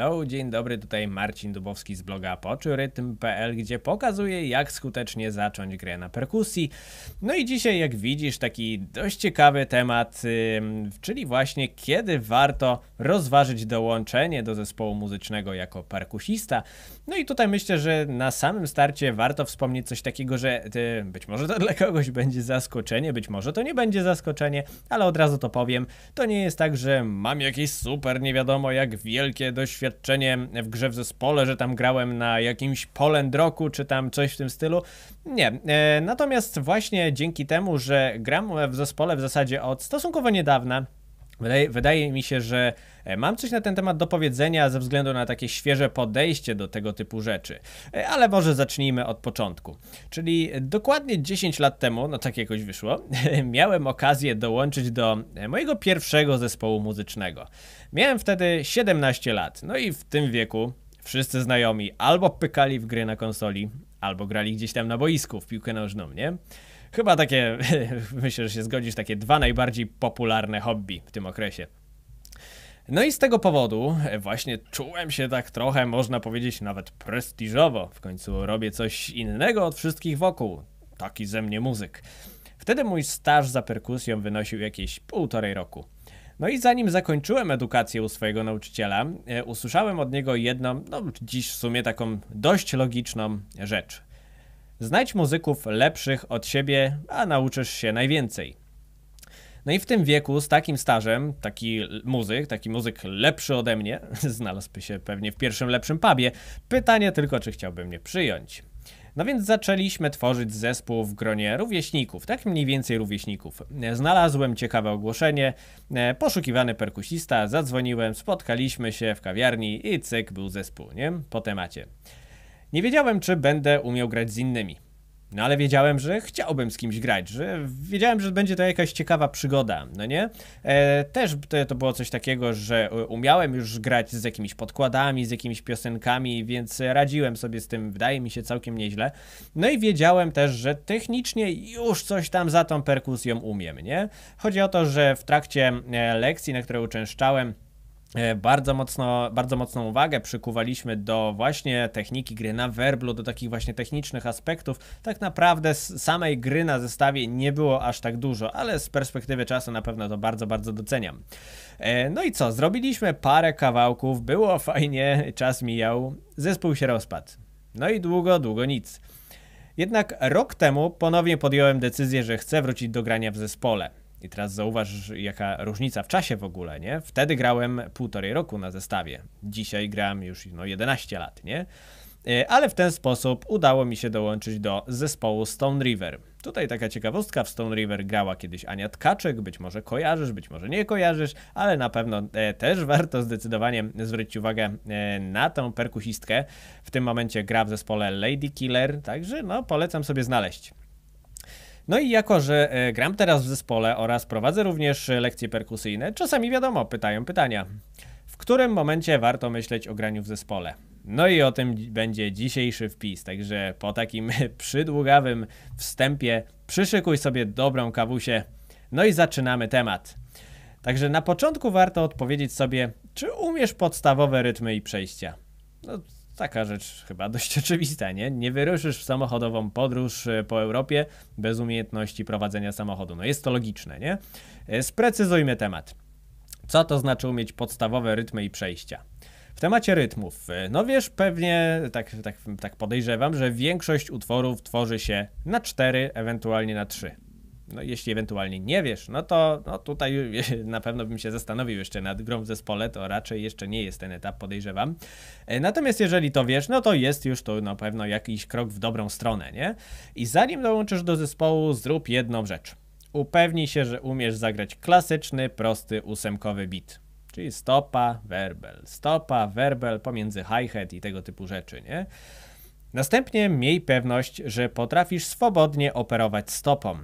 Hello, dzień dobry, tutaj Marcin Dubowski z bloga poczurytm.pl, gdzie pokazuję jak skutecznie zacząć grę na perkusji. No i dzisiaj jak widzisz taki dość ciekawy temat, czyli właśnie kiedy warto rozważyć dołączenie do zespołu muzycznego jako perkusista. No i tutaj myślę, że na samym starcie warto wspomnieć coś takiego, że y, być może to dla kogoś będzie zaskoczenie, być może to nie będzie zaskoczenie, ale od razu to powiem. To nie jest tak, że mam jakieś super nie wiadomo jak wielkie doświadczenie doświadczenie w grze w zespole, że tam grałem na jakimś Poland Rocku, czy tam coś w tym stylu. Nie. E, natomiast właśnie dzięki temu, że gram w zespole w zasadzie od stosunkowo niedawna, Wydaje, wydaje, mi się, że e, mam coś na ten temat do powiedzenia ze względu na takie świeże podejście do tego typu rzeczy, e, ale może zacznijmy od początku. Czyli dokładnie 10 lat temu, no tak jakoś wyszło, miałem okazję dołączyć do e, mojego pierwszego zespołu muzycznego. Miałem wtedy 17 lat, no i w tym wieku wszyscy znajomi albo pykali w gry na konsoli, albo grali gdzieś tam na boisku w piłkę nożną, nie? Chyba takie, myślę, że się zgodzisz, takie dwa najbardziej popularne hobby w tym okresie. No i z tego powodu e, właśnie czułem się tak trochę, można powiedzieć, nawet prestiżowo. W końcu robię coś innego od wszystkich wokół. Taki ze mnie muzyk. Wtedy mój staż za perkusją wynosił jakieś półtorej roku. No i zanim zakończyłem edukację u swojego nauczyciela, e, usłyszałem od niego jedną, no dziś w sumie taką dość logiczną rzecz. Znajdź muzyków lepszych od siebie, a nauczysz się najwięcej. No i w tym wieku, z takim stażem, taki muzyk, taki muzyk lepszy ode mnie, znalazłby się pewnie w pierwszym lepszym pubie. Pytanie tylko, czy chciałby mnie przyjąć. No więc zaczęliśmy tworzyć zespół w gronie rówieśników, tak mniej więcej rówieśników. Znalazłem ciekawe ogłoszenie, poszukiwany perkusista, zadzwoniłem, spotkaliśmy się w kawiarni i cyk, był zespół, nie? Po temacie. Nie wiedziałem, czy będę umiał grać z innymi. No ale wiedziałem, że chciałbym z kimś grać, że wiedziałem, że będzie to jakaś ciekawa przygoda, no nie? E, też to, to, było coś takiego, że e, umiałem już grać z jakimiś podkładami, z jakimiś piosenkami, więc radziłem sobie z tym, wydaje mi się, całkiem nieźle. No i wiedziałem też, że technicznie już coś tam za tą perkusją umiem, nie? Chodzi o to, że w trakcie e, lekcji, na które uczęszczałem, E, bardzo mocno, bardzo mocną uwagę przykuwaliśmy do właśnie techniki gry na werblu, do takich właśnie technicznych aspektów. Tak naprawdę z samej gry na zestawie nie było aż tak dużo, ale z perspektywy czasu na pewno to bardzo, bardzo doceniam. E, no i co, zrobiliśmy parę kawałków, było fajnie, czas mijał, zespół się rozpadł. No i długo, długo nic. Jednak rok temu ponownie podjąłem decyzję, że chcę wrócić do grania w zespole. I teraz zauważ, jaka różnica w czasie w ogóle, nie? Wtedy grałem półtorej roku na zestawie. Dzisiaj gram już no, 11 lat, nie? E, ale w ten sposób udało mi się dołączyć do zespołu Stone River. Tutaj taka ciekawostka, w Stone River grała kiedyś Ania Tkaczek, być może kojarzysz, być może nie kojarzysz, ale na pewno e, też warto zdecydowanie zwrócić uwagę e, na tą perkusistkę. W tym momencie gra w zespole Lady Killer, także no polecam sobie znaleźć. No i jako, że e, gram teraz w zespole oraz prowadzę również lekcje perkusyjne, czasami wiadomo, pytają pytania. W którym momencie warto myśleć o graniu w zespole? No i o tym będzie dzisiejszy wpis, także po takim przydługawym wstępie przyszykuj sobie dobrą kawusię, no i zaczynamy temat. Także na początku warto odpowiedzieć sobie, czy umiesz podstawowe rytmy i przejścia. No, taka rzecz chyba dość oczywista, nie? Nie wyruszysz w samochodową podróż e, po Europie bez umiejętności prowadzenia samochodu. No jest to logiczne, nie? E, sprecyzujmy temat. Co to znaczy umieć podstawowe rytmy i przejścia? W temacie rytmów, e, no wiesz, pewnie, tak, tak, tak podejrzewam, że większość utworów tworzy się na cztery, ewentualnie na trzy no, jeśli ewentualnie nie wiesz, no to no tutaj na pewno bym się zastanowił jeszcze nad grą w zespole, to raczej jeszcze nie jest ten etap, podejrzewam. E, natomiast jeżeli to wiesz, no to jest już to na pewno jakiś krok w dobrą stronę, nie? I zanim dołączysz do zespołu, zrób jedną rzecz. Upewnij się, że umiesz zagrać klasyczny, prosty, ósemkowy bit. Czyli stopa, werbel, stopa, werbel pomiędzy hi-hat i tego typu rzeczy, nie? Następnie miej pewność, że potrafisz swobodnie operować stopą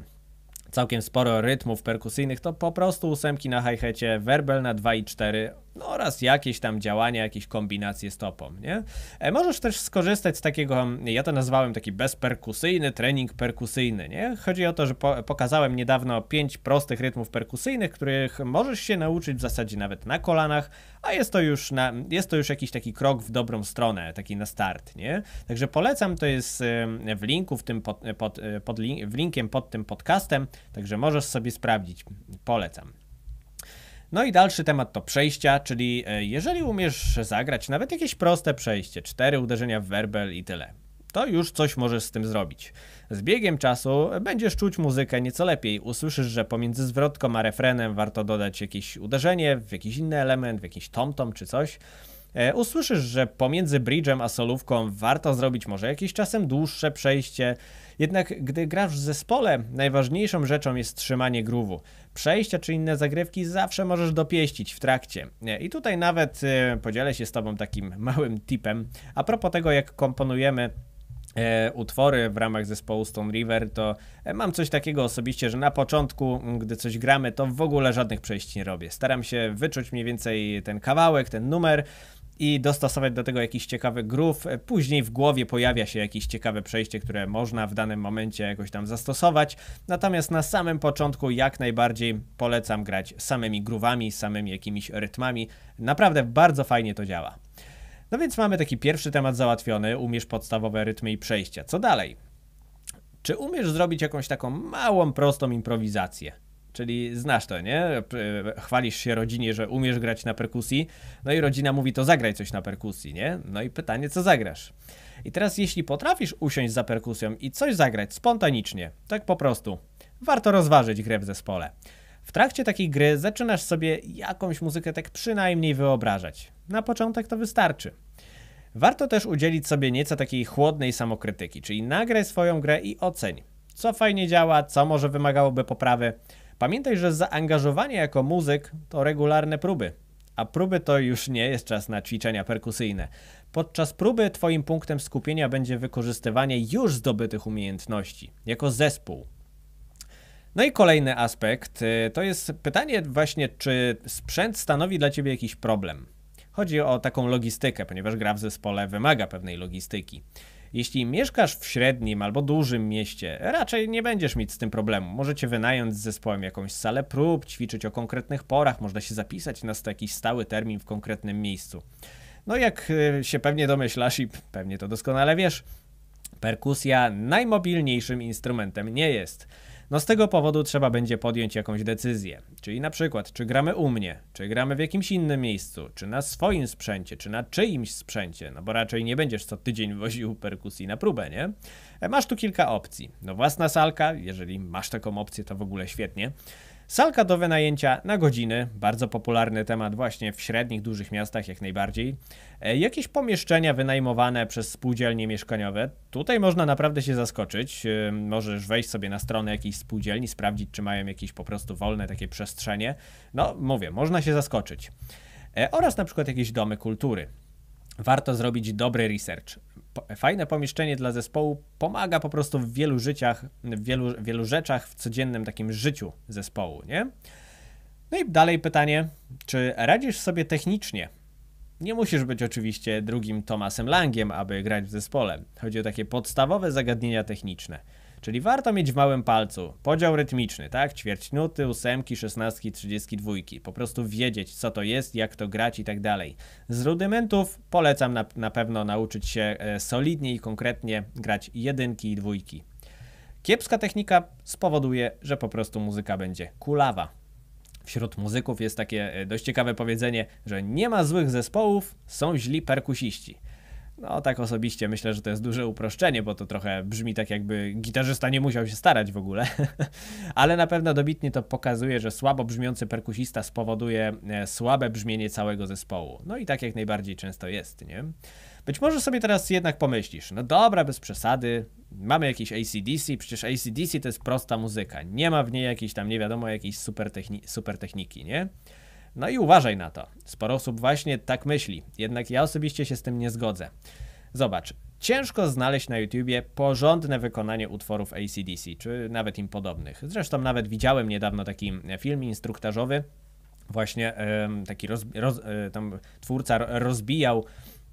całkiem sporo rytmów perkusyjnych, to po prostu ósemki na hi-hecie, werbel na 2 i 4, no oraz jakieś tam działania, jakieś kombinacje stopą, nie? E, możesz też skorzystać z takiego, mm, ja to nazwałem taki bezperkusyjny trening perkusyjny, nie? Chodzi o to, że po, pokazałem niedawno pięć prostych rytmów perkusyjnych, których możesz się nauczyć w zasadzie nawet na kolanach, a jest to już, na, jest to już jakiś taki krok w dobrą stronę, taki na start, nie? Także polecam, to jest w linku w tym pod, e, pod, e, pod link, w linkiem pod tym podcastem, także możesz sobie sprawdzić. Polecam. No i dalszy temat to przejścia, czyli e, jeżeli umiesz zagrać nawet jakieś proste przejście, cztery uderzenia w werbel i tyle, to już coś możesz z tym zrobić. Z biegiem czasu będziesz czuć muzykę nieco lepiej. Usłyszysz, że pomiędzy zwrotką a refrenem warto dodać jakieś uderzenie w jakiś inny element, w jakiś tom-tom czy coś. E, usłyszysz, że pomiędzy bridge'em a solówką warto zrobić może jakieś czasem dłuższe przejście. Jednak gdy grasz w zespole, najważniejszą rzeczą jest trzymanie gruwu. Przejścia czy inne zagrywki zawsze możesz dopieścić w trakcie. I tutaj nawet e, podzielę się z Tobą takim małym tipem. A propos tego, jak komponujemy e, utwory w ramach zespołu Stone River, to e, mam coś takiego osobiście, że na początku, mm, gdy coś gramy, to w ogóle żadnych przejść nie robię. Staram się wyczuć mniej więcej ten kawałek, ten numer i dostosować do tego jakiś ciekawy groove. Później w głowie pojawia się jakieś ciekawe przejście, które można w danym momencie jakoś tam zastosować. Natomiast na samym początku jak najbardziej polecam grać samymi groovami, samymi jakimiś rytmami. Naprawdę bardzo fajnie to działa. No więc mamy taki pierwszy temat załatwiony, umiesz podstawowe rytmy i przejścia. Co dalej? Czy umiesz zrobić jakąś taką małą, prostą improwizację? Czyli znasz to, nie? Chwalisz się rodzinie, że umiesz grać na perkusji, no i rodzina mówi to zagraj coś na perkusji, nie? No i pytanie, co zagrasz? I teraz, jeśli potrafisz usiąść za perkusją i coś zagrać spontanicznie, tak po prostu, warto rozważyć grę w zespole. W trakcie takiej gry zaczynasz sobie jakąś muzykę tak przynajmniej wyobrażać. Na początek to wystarczy. Warto też udzielić sobie nieco takiej chłodnej samokrytyki, czyli nagraj swoją grę i oceń, co fajnie działa, co może wymagałoby poprawy. Pamiętaj, że zaangażowanie jako muzyk to regularne próby, a próby to już nie jest czas na ćwiczenia perkusyjne. Podczas próby Twoim punktem skupienia będzie wykorzystywanie już zdobytych umiejętności jako zespół. No i kolejny aspekt y, to jest pytanie, właśnie czy sprzęt stanowi dla Ciebie jakiś problem. Chodzi o taką logistykę, ponieważ gra w zespole wymaga pewnej logistyki. Jeśli mieszkasz w średnim albo dużym mieście, raczej nie będziesz mieć z tym problemu. Możecie wynająć z zespołem jakąś salę prób, ćwiczyć o konkretnych porach, można się zapisać na jakiś stały termin w konkretnym miejscu. No jak e, się pewnie domyślasz i pewnie to doskonale wiesz, perkusja najmobilniejszym instrumentem nie jest. No z tego powodu trzeba będzie podjąć jakąś decyzję. Czyli na przykład, czy gramy u mnie, czy gramy w jakimś innym miejscu, czy na swoim sprzęcie, czy na czyimś sprzęcie, no bo raczej nie będziesz co tydzień woził perkusji na próbę, nie? E, masz tu kilka opcji. No własna salka, jeżeli masz taką opcję, to w ogóle świetnie. Salka do wynajęcia na godziny, bardzo popularny temat właśnie w średnich, dużych miastach jak najbardziej. E, jakieś pomieszczenia wynajmowane przez spółdzielnie mieszkaniowe. Tutaj można naprawdę się zaskoczyć. E, możesz wejść sobie na stronę jakiejś spółdzielni, sprawdzić czy mają jakieś po prostu wolne takie przestrzenie. No mówię, można się zaskoczyć. E, oraz na przykład jakieś domy kultury warto zrobić dobry research fajne pomieszczenie dla zespołu pomaga po prostu w wielu życiach, w wielu, wielu rzeczach w codziennym takim życiu zespołu, nie? No i dalej pytanie, czy radzisz sobie technicznie? Nie musisz być oczywiście drugim Tomasem Langiem, aby grać w zespole. Chodzi o takie podstawowe zagadnienia techniczne. Czyli warto mieć w małym palcu podział rytmiczny, tak? nuty, ósemki, szesnastki, trzydziestki, dwójki. Po prostu wiedzieć, co to jest, jak to grać i tak dalej. Z rudymentów polecam na, na pewno nauczyć się e, solidnie i konkretnie grać jedynki i dwójki. Kiepska technika spowoduje, że po prostu muzyka będzie kulawa. Wśród muzyków jest takie e, dość ciekawe powiedzenie, że nie ma złych zespołów, są źli perkusiści. No tak osobiście myślę, że to jest duże uproszczenie, bo to trochę brzmi tak jakby gitarzysta nie musiał się starać w ogóle, ale na pewno dobitnie to pokazuje, że słabo brzmiący perkusista spowoduje e, słabe brzmienie całego zespołu. No i tak jak najbardziej często jest, nie? Być może sobie teraz jednak pomyślisz, no dobra, bez przesady, mamy jakiś ACDC, przecież ACDC to jest prosta muzyka, nie ma w niej jakiejś tam, nie wiadomo, jakiejś super, techni super techniki, nie? No i uważaj na to. Sporo osób właśnie tak myśli, jednak ja osobiście się z tym nie zgodzę. Zobacz, ciężko znaleźć na YouTubie porządne wykonanie utworów ACDC, czy nawet im podobnych. Zresztą nawet widziałem niedawno taki e, film instruktażowy, właśnie taki roz, roz, e, tam twórca rozbijał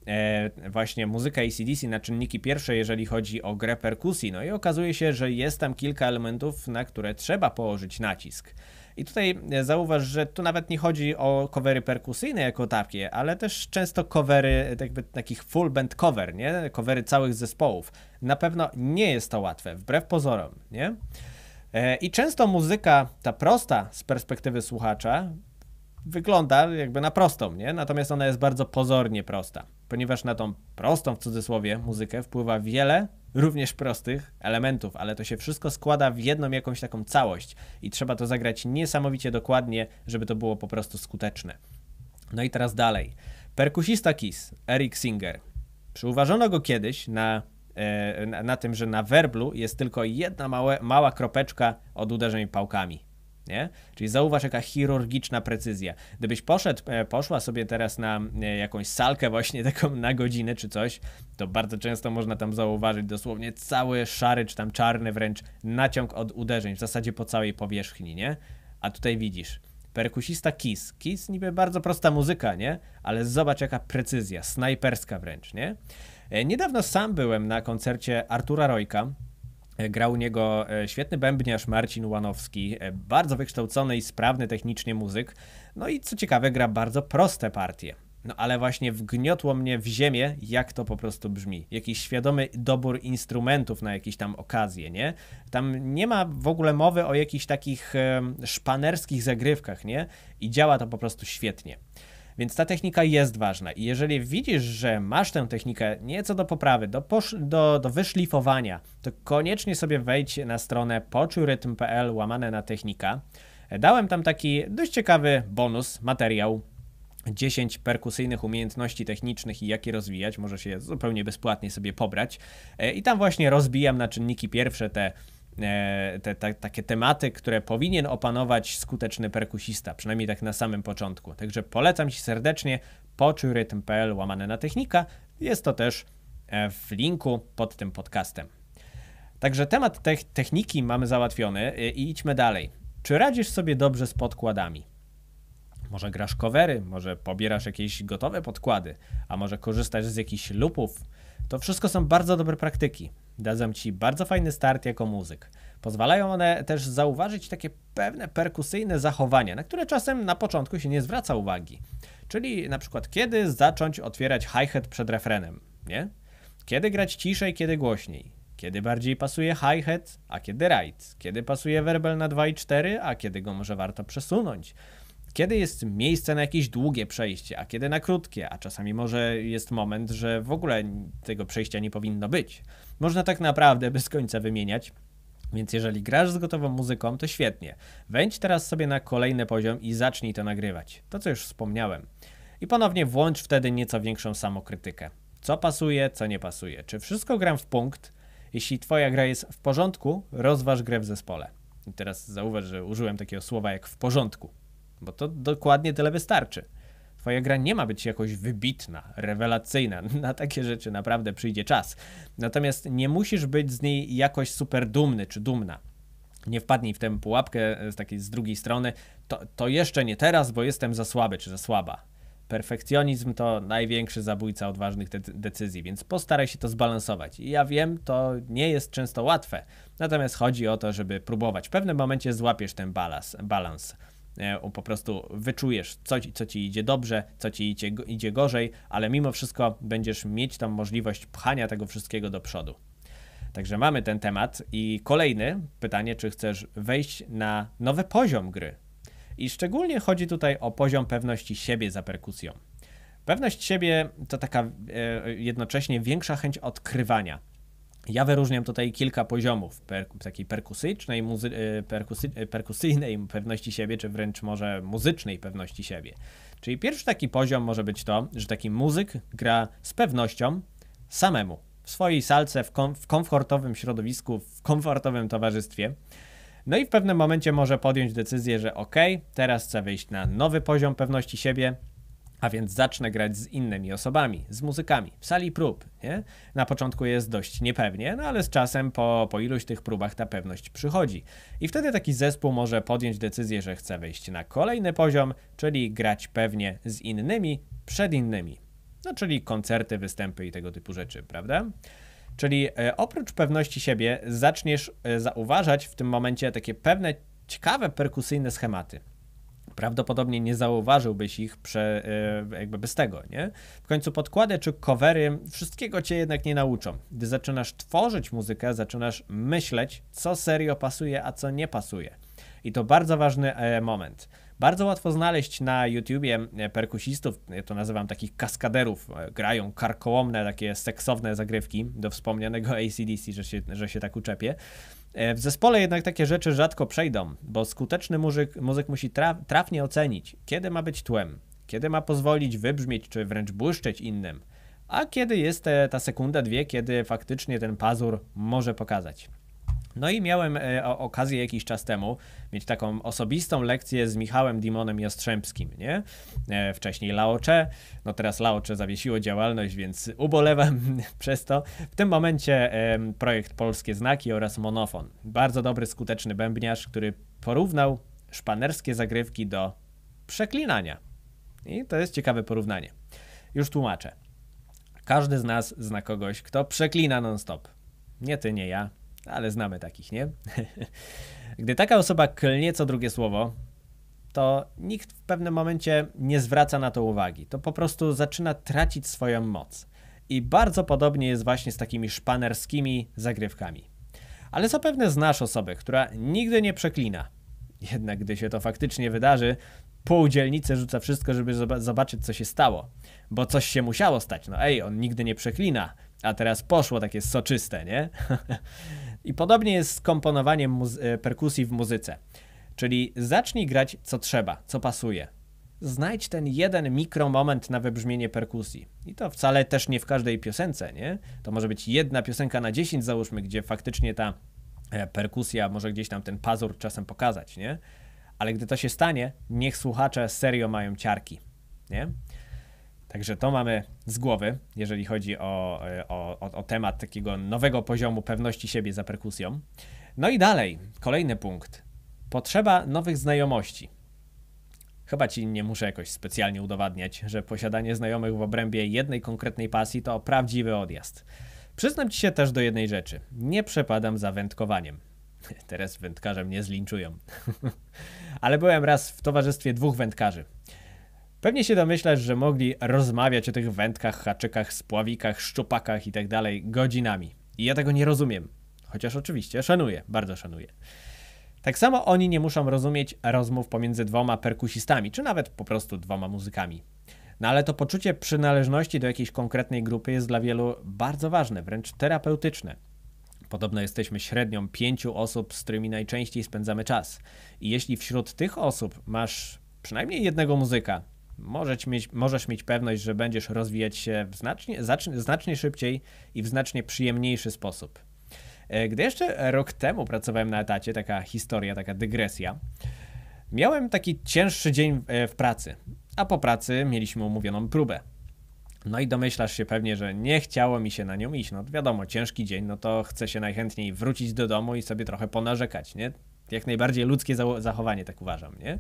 e, właśnie muzykę ACDC na czynniki pierwsze, jeżeli chodzi o grę perkusji. No i okazuje się, że jest tam kilka elementów, na które trzeba położyć nacisk. I tutaj e, zauważ, że tu nawet nie chodzi o covery perkusyjne jako takie, ale też często covery e, jakby takich full band cover, nie? Covery całych zespołów. Na pewno nie jest to łatwe, wbrew pozorom, nie? E, I często muzyka ta prosta z perspektywy słuchacza wygląda jakby na prostą, nie? Natomiast ona jest bardzo pozornie prosta ponieważ na tą prostą w cudzysłowie muzykę wpływa wiele również prostych elementów, ale to się wszystko składa w jedną jakąś taką całość i trzeba to zagrać niesamowicie dokładnie, żeby to było po prostu skuteczne. No i teraz dalej. Perkusista Kiss, Eric Singer. Przyuważono go kiedyś na, e, na, na tym, że na werblu jest tylko jedna małe, mała kropeczka od uderzeń pałkami. Nie? Czyli zauważ, jaka chirurgiczna precyzja. Gdybyś poszedł, e, poszła sobie teraz na e, jakąś salkę, właśnie taką na godzinę czy coś, to bardzo często można tam zauważyć dosłownie cały szary, czy tam czarny wręcz naciąg od uderzeń, w zasadzie po całej powierzchni, nie? A tutaj widzisz, perkusista Kiss. Kiss niby bardzo prosta muzyka, nie? Ale zobacz, jaka precyzja, snajperska wręcz, nie? E, niedawno sam byłem na koncercie Artura Rojka. E, gra u niego e, świetny bębniarz Marcin Łanowski, e, bardzo wykształcony i sprawny technicznie muzyk. No i co ciekawe, gra bardzo proste partie. No ale właśnie wgniotło mnie w ziemię, jak to po prostu brzmi. Jakiś świadomy dobór instrumentów na jakieś tam okazje, nie? Tam nie ma w ogóle mowy o jakichś takich szpanerskich zagrywkach, nie? I działa to po prostu świetnie. Więc ta technika jest ważna i jeżeli widzisz, że masz tę technikę nieco do poprawy, do, do, do wyszlifowania, to koniecznie sobie wejdź na stronę poczujrytm.pl łamane na technika. Dałem tam taki dość ciekawy bonus, materiał, 10 perkusyjnych umiejętności technicznych i jak je rozwijać. Może się zupełnie bezpłatnie sobie pobrać. E, I tam właśnie rozbijam na czynniki pierwsze te E, te, te, takie tematy, które powinien opanować skuteczny perkusista, przynajmniej tak na samym początku. Także polecam Ci serdecznie poczujrytm.pl łamane na technika. Jest to też e, w linku pod tym podcastem. Także temat te techniki mamy załatwiony e, i idźmy dalej. Czy radzisz sobie dobrze z podkładami? Może grasz covery, może pobierasz jakieś gotowe podkłady, a może korzystasz z jakichś lupów, to wszystko są bardzo dobre praktyki. Dadzą ci bardzo fajny start jako muzyk. Pozwalają one też zauważyć takie pewne perkusyjne zachowania, na które czasem na początku się nie zwraca uwagi. Czyli na przykład kiedy zacząć otwierać hi-hat przed refrenem, nie? Kiedy grać ciszej, kiedy głośniej. Kiedy bardziej pasuje hi-hat, a kiedy ride. Kiedy pasuje werbel na 2 i 4, a kiedy go może warto przesunąć kiedy jest miejsce na jakieś długie przejście, a kiedy na krótkie, a czasami może jest moment, że w ogóle tego przejścia nie powinno być. Można tak naprawdę bez końca wymieniać. Więc jeżeli grasz z gotową muzyką, to świetnie. Wejdź teraz sobie na kolejny poziom i zacznij to nagrywać. To co już wspomniałem. I ponownie włącz wtedy nieco większą samokrytykę. Co pasuje, co nie pasuje. Czy wszystko gram w punkt? Jeśli twoja gra jest w porządku, rozważ grę w zespole. I teraz zauważ, że użyłem takiego słowa jak w porządku bo to dokładnie tyle wystarczy. Twoja gra nie ma być jakoś wybitna, rewelacyjna. Na takie rzeczy naprawdę przyjdzie czas. Natomiast nie musisz być z niej jakoś super dumny czy dumna. Nie wpadnij w tę pułapkę e, z takiej z drugiej strony. To, to jeszcze nie teraz, bo jestem za słaby czy za słaba. Perfekcjonizm to największy zabójca odważnych de decyzji, więc postaraj się to zbalansować. I ja wiem, to nie jest często łatwe, natomiast chodzi o to, żeby próbować. W pewnym momencie złapiesz ten balans. balans. E, po prostu wyczujesz, co, co ci idzie dobrze, co ci idzie, idzie gorzej, ale mimo wszystko będziesz mieć tam możliwość pchania tego wszystkiego do przodu. Także mamy ten temat i kolejny pytanie, czy chcesz wejść na nowy poziom gry. I szczególnie chodzi tutaj o poziom pewności siebie za perkusją. Pewność siebie to taka e, jednocześnie większa chęć odkrywania ja wyróżniam tutaj kilka poziomów per, takiej perkusyjnej, muzy, e, perkusy, e, perkusyjnej pewności siebie, czy wręcz może muzycznej pewności siebie. Czyli pierwszy taki poziom może być to, że taki muzyk gra z pewnością samemu, w swojej salce, w, kom, w komfortowym środowisku, w komfortowym towarzystwie. No i w pewnym momencie może podjąć decyzję, że ok, teraz chcę wyjść na nowy poziom pewności siebie, a więc zacznę grać z innymi osobami, z muzykami, w sali prób. Nie? Na początku jest dość niepewnie, no ale z czasem po, po iluś tych próbach ta pewność przychodzi. I wtedy taki zespół może podjąć decyzję, że chce wejść na kolejny poziom, czyli grać pewnie z innymi przed innymi. No czyli koncerty, występy i tego typu rzeczy, prawda? Czyli e, oprócz pewności siebie zaczniesz e, zauważać w tym momencie takie pewne ciekawe perkusyjne schematy prawdopodobnie nie zauważyłbyś ich prze, e, jakby bez tego, nie? W końcu podkłady czy covery wszystkiego cię jednak nie nauczą. Gdy zaczynasz tworzyć muzykę, zaczynasz myśleć, co serio pasuje, a co nie pasuje. I to bardzo ważny e, moment. Bardzo łatwo znaleźć na YouTubie e, perkusistów, ja to nazywam takich kaskaderów, grają karkołomne, takie seksowne zagrywki do wspomnianego ACDC, że się, że się tak uczepię. E, w zespole jednak takie rzeczy rzadko przejdą, bo skuteczny muzyk, muzyk musi traf, trafnie ocenić, kiedy ma być tłem, kiedy ma pozwolić wybrzmieć czy wręcz błyszczeć innym, a kiedy jest te, ta sekunda, dwie, kiedy faktycznie ten pazur może pokazać. No i miałem e, okazję jakiś czas temu mieć taką osobistą lekcję z Michałem Dimonem Jastrzębskim, nie? E, wcześniej Laocze, no teraz Laocze zawiesiło działalność, więc ubolewam przez to. W tym momencie e, projekt Polskie Znaki oraz Monofon. Bardzo dobry, skuteczny bębniarz, który porównał szpanerskie zagrywki do przeklinania. I to jest ciekawe porównanie. Już tłumaczę. Każdy z nas zna kogoś, kto przeklina non-stop. Nie ty, nie ja, ale znamy takich, nie? Gdy taka osoba klnie co drugie słowo, to nikt w pewnym momencie nie zwraca na to uwagi. To po prostu zaczyna tracić swoją moc. I bardzo podobnie jest właśnie z takimi szpanerskimi zagrywkami. Ale zapewne znasz osobę, która nigdy nie przeklina. Jednak gdy się to faktycznie wydarzy, pół dzielnicy rzuca wszystko, żeby zobaczyć, co się stało. Bo coś się musiało stać. No ej, on nigdy nie przeklina, a teraz poszło takie soczyste, nie? I podobnie jest z komponowaniem e, perkusji w muzyce. Czyli zacznij grać co trzeba, co pasuje. Znajdź ten jeden mikromoment na wybrzmienie perkusji. I to wcale też nie w każdej piosence, nie? To może być jedna piosenka na dziesięć, załóżmy, gdzie faktycznie ta e, perkusja może gdzieś tam ten pazur czasem pokazać, nie? Ale gdy to się stanie, niech słuchacze serio mają ciarki, nie? Także to mamy z głowy, jeżeli chodzi e, o, o, o, temat takiego nowego poziomu pewności siebie za perkusją. No i dalej, kolejny punkt. Potrzeba nowych znajomości. Chyba ci nie muszę jakoś specjalnie udowadniać, że posiadanie znajomych w obrębie jednej konkretnej pasji to prawdziwy odjazd. Przyznam ci się też do jednej rzeczy. Nie przepadam za wędkowaniem. Teraz wędkarze mnie zlinczują. Ale byłem raz w towarzystwie dwóch wędkarzy. Pewnie się domyślasz, że mogli rozmawiać o tych wędkach, haczykach, spławikach, szczupakach itd. Tak godzinami. I ja tego nie rozumiem. Chociaż oczywiście szanuję, bardzo szanuję. Tak samo oni nie muszą rozumieć rozmów pomiędzy dwoma perkusistami, czy nawet po prostu dwoma muzykami. No ale to poczucie przynależności do jakiejś konkretnej grupy jest dla wielu bardzo ważne, wręcz terapeutyczne. Podobno jesteśmy średnią pięciu osób, z którymi najczęściej spędzamy czas. I jeśli wśród tych osób masz przynajmniej jednego muzyka, możesz mieć, możesz mieć pewność, że będziesz rozwijać się w znacznie, znacznie, znacznie szybciej i w znacznie przyjemniejszy sposób. E, gdy jeszcze rok temu pracowałem na etacie, taka historia, taka dygresja, miałem taki cięższy dzień e, w pracy, a po pracy mieliśmy umówioną próbę. No i domyślasz się pewnie, że nie chciało mi się na nią iść. No wiadomo, ciężki dzień, no to chce się najchętniej wrócić do domu i sobie trochę ponarzekać, nie? Jak najbardziej ludzkie zachowanie, tak uważam, nie?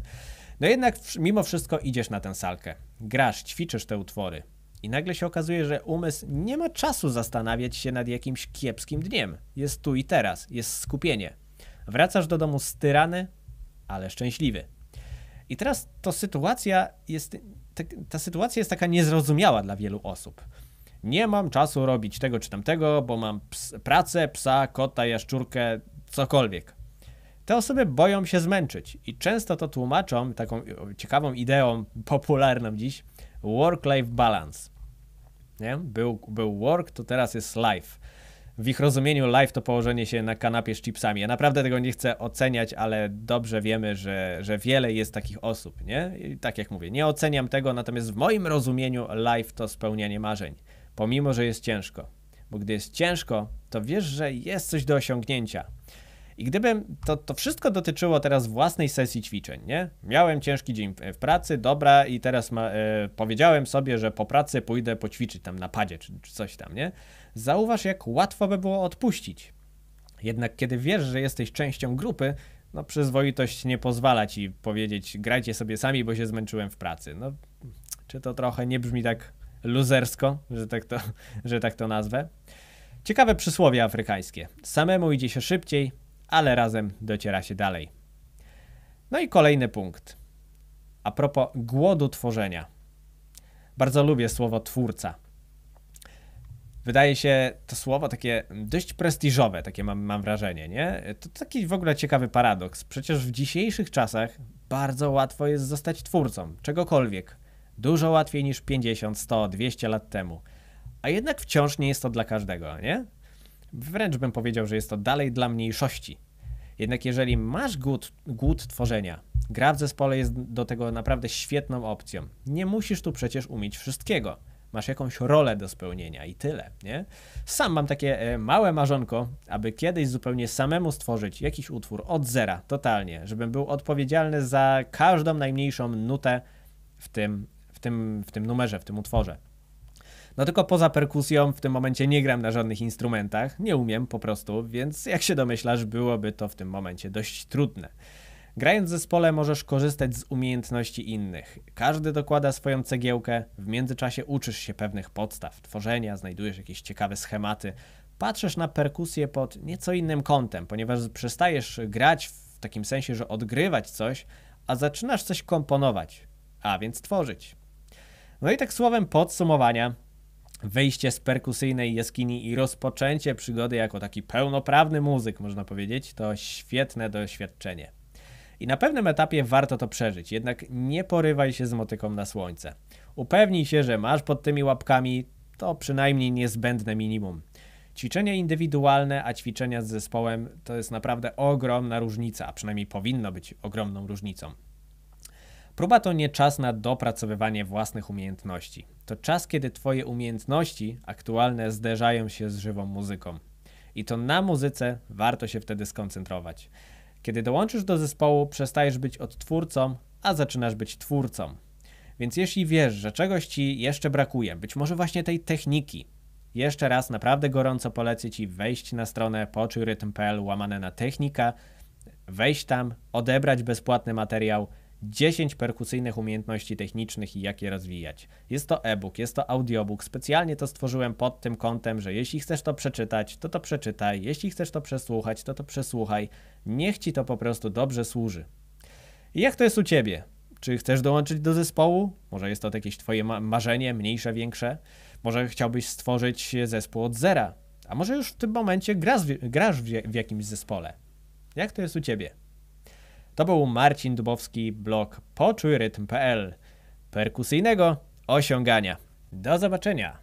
No jednak mimo wszystko idziesz na tę salkę, grasz, ćwiczysz te utwory i nagle się okazuje, że umysł nie ma czasu zastanawiać się nad jakimś kiepskim dniem. Jest tu i teraz, jest skupienie. Wracasz do domu tyrany, ale szczęśliwy. I teraz to sytuacja jest, ta, ta sytuacja jest taka niezrozumiała dla wielu osób nie mam czasu robić tego czy tamtego, bo mam ps pracę, psa, kota, jaszczurkę, cokolwiek. Te osoby boją się zmęczyć i często to tłumaczą taką ciekawą ideą popularną dziś work-life balance. Nie? Był, był work, to teraz jest life. W ich rozumieniu life to położenie się na kanapie z chipsami. Ja naprawdę tego nie chcę oceniać, ale dobrze wiemy, że, że wiele jest takich osób, nie? I tak jak mówię, nie oceniam tego, natomiast w moim rozumieniu life to spełnianie marzeń, pomimo, że jest ciężko. Bo gdy jest ciężko, to wiesz, że jest coś do osiągnięcia. I gdybym to, to wszystko dotyczyło teraz własnej sesji ćwiczeń, nie? Miałem ciężki dzień w pracy, dobra, i teraz ma, e, powiedziałem sobie, że po pracy pójdę poćwiczyć tam na padzie czy, czy coś tam, nie? Zauważ, jak łatwo by było odpuścić. Jednak kiedy wiesz, że jesteś częścią grupy, no przyzwoitość nie pozwala ci powiedzieć, grajcie sobie sami, bo się zmęczyłem w pracy. No, czy to trochę nie brzmi tak luzersko, że tak to, że tak to nazwę? Ciekawe przysłowie afrykańskie. Samemu idzie się szybciej, ale razem dociera się dalej. No i kolejny punkt. A propos głodu tworzenia. Bardzo lubię słowo twórca. Wydaje się to słowo takie dość prestiżowe, takie mam, mam wrażenie, nie? To taki w ogóle ciekawy paradoks. Przecież w dzisiejszych czasach bardzo łatwo jest zostać twórcą czegokolwiek. Dużo łatwiej niż 50, 100, 200 lat temu. A jednak wciąż nie jest to dla każdego, nie? Wręcz bym powiedział, że jest to dalej dla mniejszości. Jednak jeżeli masz głód, głód tworzenia, gra w zespole jest do tego naprawdę świetną opcją. Nie musisz tu przecież umieć wszystkiego. Masz jakąś rolę do spełnienia i tyle, nie? Sam mam takie e, małe marzonko, aby kiedyś zupełnie samemu stworzyć jakiś utwór od zera, totalnie, żebym był odpowiedzialny za każdą najmniejszą nutę w tym, w tym, w tym numerze, w tym utworze. No tylko poza perkusją w tym momencie nie gram na żadnych instrumentach, nie umiem po prostu, więc jak się domyślasz, byłoby to w tym momencie dość trudne. Grając w zespole możesz korzystać z umiejętności innych. Każdy dokłada swoją cegiełkę, w międzyczasie uczysz się pewnych podstaw tworzenia, znajdujesz jakieś ciekawe schematy, patrzysz na perkusję pod nieco innym kątem, ponieważ przestajesz grać w takim sensie, że odgrywać coś, a zaczynasz coś komponować, a więc tworzyć. No i tak słowem podsumowania, wyjście z perkusyjnej jaskini i rozpoczęcie przygody jako taki pełnoprawny muzyk, można powiedzieć, to świetne doświadczenie. I na pewnym etapie warto to przeżyć, jednak nie porywaj się z motyką na słońce. Upewnij się, że masz pod tymi łapkami to przynajmniej niezbędne minimum. Ćwiczenia indywidualne, a ćwiczenia z zespołem to jest naprawdę ogromna różnica, a przynajmniej powinno być ogromną różnicą. Próba to nie czas na dopracowywanie własnych umiejętności. To czas, kiedy Twoje umiejętności aktualne zderzają się z żywą muzyką. I to na muzyce warto się wtedy skoncentrować. Kiedy dołączysz do zespołu, przestajesz być odtwórcą, a zaczynasz być twórcą. Więc jeśli wiesz, że czegoś Ci jeszcze brakuje, być może właśnie tej techniki, jeszcze raz naprawdę gorąco polecę Ci wejść na stronę poczujrytm.pl łamane na technika, wejść tam, odebrać bezpłatny materiał – 10 perkusyjnych umiejętności technicznych i jak je rozwijać. Jest to e-book, jest to audiobook. Specjalnie to stworzyłem pod tym kątem, że jeśli chcesz to przeczytać, to to przeczytaj. Jeśli chcesz to przesłuchać, to to przesłuchaj. Niech ci to po prostu dobrze służy. I jak to jest u ciebie? Czy chcesz dołączyć do zespołu? Może jest to jakieś twoje marzenie, mniejsze, większe? Może chciałbyś stworzyć zespół od zera? A może już w tym momencie grasz w, grasz w jakimś zespole? Jak to jest u ciebie? To był Marcin Dubowski, blog poczujrytm.pl. Perkusyjnego osiągania. Do zobaczenia!